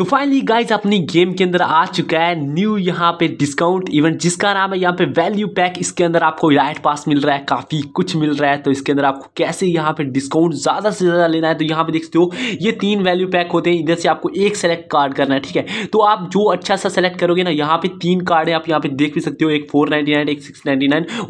तो finally guys अपनी game के अंदर आ चुका है न्यू यहाँ पे डिस्काउंट इवेंट जिसका नाम है यहाँ पे वैल्यू पैक इसके अंदर आपको राइट पास मिल रहा है काफ़ी कुछ मिल रहा है तो इसके अंदर आपको कैसे यहाँ पे डिस्काउंट ज़्यादा से ज़्यादा लेना है तो यहाँ पे देखते हो ये तीन वैल्यू पैक होते हैं इधर से आपको एक सेलेक्ट कार्ड करना है ठीक है तो आप जो अच्छा सा सेलेक्ट करोगे ना यहाँ पे तीन कार्ड है आप यहाँ पे देख भी सकते हो एक फोर एक सिक्स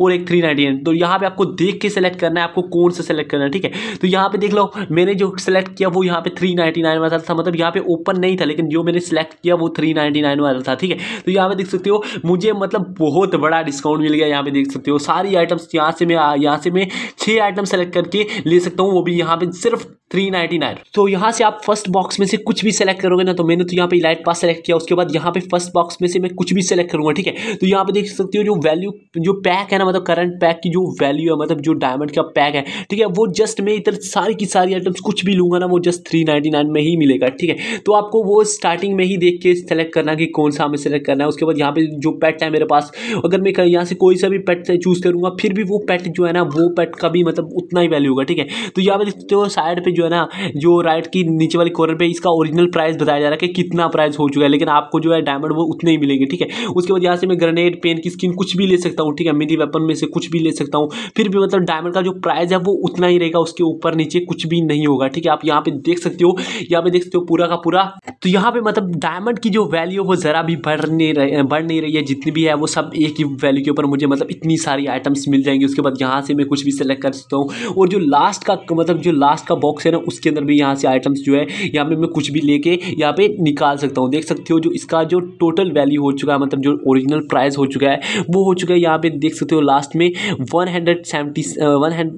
और एक थ्री तो यहाँ पे आपको देख के सेलेक्ट करना है आपको कौन सा सेलेक्ट करना है ठीक है तो यहाँ पे देख लो मैंने जो सेलेक्ट किया वो यहाँ पे थ्री नाइनटी वाला था मतलब यहाँ पे ओपन नहीं था लेकिन जो मैंने सेलेक्ट किया वो थ्री नाइनटी नाइन वाला था ठीक है तो यहाँ पे देख सकते हो मुझे मतलब बहुत बड़ा डिस्काउंट मिल गया यहाँ पे देख सकते हो सारी आइटम्स यहाँ से मैं यहाँ से मैं छः आइटम सेलेक्ट करके ले सकता हूँ वो भी यहाँ पे सिर्फ थ्री नाइनटी नाइन तो यहाँ से आप फर्स्ट बॉक्स में से कुछ भी सेलेक्ट करोगे ना तो मैंने तो यहाँ पे इलाइट पास सेलेक्ट किया उसके बाद यहाँ पे फर्स्ट बॉक्स में से मैं कुछ भी सेलेक्ट करूँगा ठीक है तो यहाँ पे देख सकते हो जो वैल्यू जो पैक है ना मतलब करंट पैक की जो वैल्यू है मतलब जो डायमंड का पैक है ठीक है वो जस्ट मैं इधर सारी की सारी आइटम्स कुछ भी लूँगा ना वो जस्ट थ्री में ही मिलेगा ठीक है तो आपको वो स्टार्टिंग में ही देख के सेलेक्ट करना कि कौन सा हमें सेलेक्ट करना है उसके बाद यहाँ पे जो पेट है मेरे पास अगर मैं यहाँ से कोई सा भी पेट चूज़ करूँगा फिर भी वो पेट जो है ना वो पेट का भी मतलब उतना ही वैल्यू होगा ठीक है तो यहाँ पे देखते हो साइड पर जो है ना जो राइट की नीचे वाली कॉर्नर पे इसका ओरिजिनल प्राइस बताया जा रहा है कि कितना प्राइस हो चुका है लेकिन आपको जो है डायमंड वो उतने ही मिलेंगे ठीक है उसके बाद यहाँ से मैं ग्रेनेड पेन की स्किन कुछ भी ले सकता हूँ ठीक है मेरी वेपन में से कुछ भी ले सकता हूँ फिर भी मतलब डायमंड का जो प्राइस है वो उतना ही रहेगा उसके ऊपर नीचे कुछ भी नहीं होगा ठीक है आप यहाँ पे देख सकते हो यहाँ पे देख सकते हो पूरा का पूरा तो यहाँ पे मतलब डायमंड की जो वैल्यू वो ज़रा भी बढ़ नहीं रही बढ़ नहीं रही है जितनी भी है वो सब एक ही वैल्यू के ऊपर मुझे मतलब इतनी सारी आइटम्स मिल जाएंगी उसके बाद यहाँ से मैं कुछ भी सेलेक्ट कर सकता हूँ और जो लास्ट का मतलब जो लास्ट का बॉक्स करें उसके अंदर भी यहाँ से आइटम्स जो है यहाँ पे मैं कुछ भी लेके यहाँ पे निकाल सकता हूँ देख सकते हो जो इसका जो टोटल वैल्यू हो चुका है मतलब जो ओरिजिनल प्राइस हो चुका है वो हो चुका है यहाँ पे देख सकते हो लास्ट में वन हंड्रेड सेवेंटी वन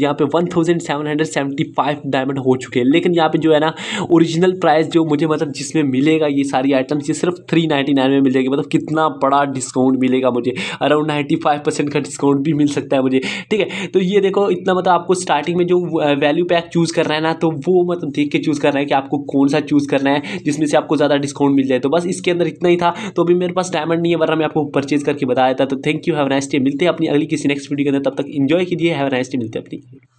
यहाँ पे one thousand seven hundred seventy five diamond हो चुके हैं लेकिन यहाँ पे जो है ना ओरिजिनल प्राइस जो मुझे मतलब जिसमें मिलेगा ये सारी आइटम्स ये सिर्फ थ्री नाइन्टी नाइन में मिल जाएगी मतलब कितना बड़ा डिस्काउंट मिलेगा मुझे अराउंड नाइन्टी फाइव परसेंट का डिस्काउंट भी मिल सकता है मुझे ठीक है तो ये देखो इतना मतलब आपको स्टार्टिंग में जो वैल्यू पैक चूज़ कर करना है ना तो वो मतलब देख के चूज़ करना है कि आपको कौन सा चूज़ करना है जिसमें से आपको ज़्यादा डिस्काउंट मिल जाए तो बस इसके अंदर इतना ही था तो अभी मेरे पास डायमंड नहीं है वरना मैं आपको परचेज़ करके बताया था तो thank you have nice day मिलते हैं अपनी अगली किसी नेक्स्ट वीडियो के अंदर तब तक इन्जॉय कीजिए हैव नाइस डे मिलते हैं अपनी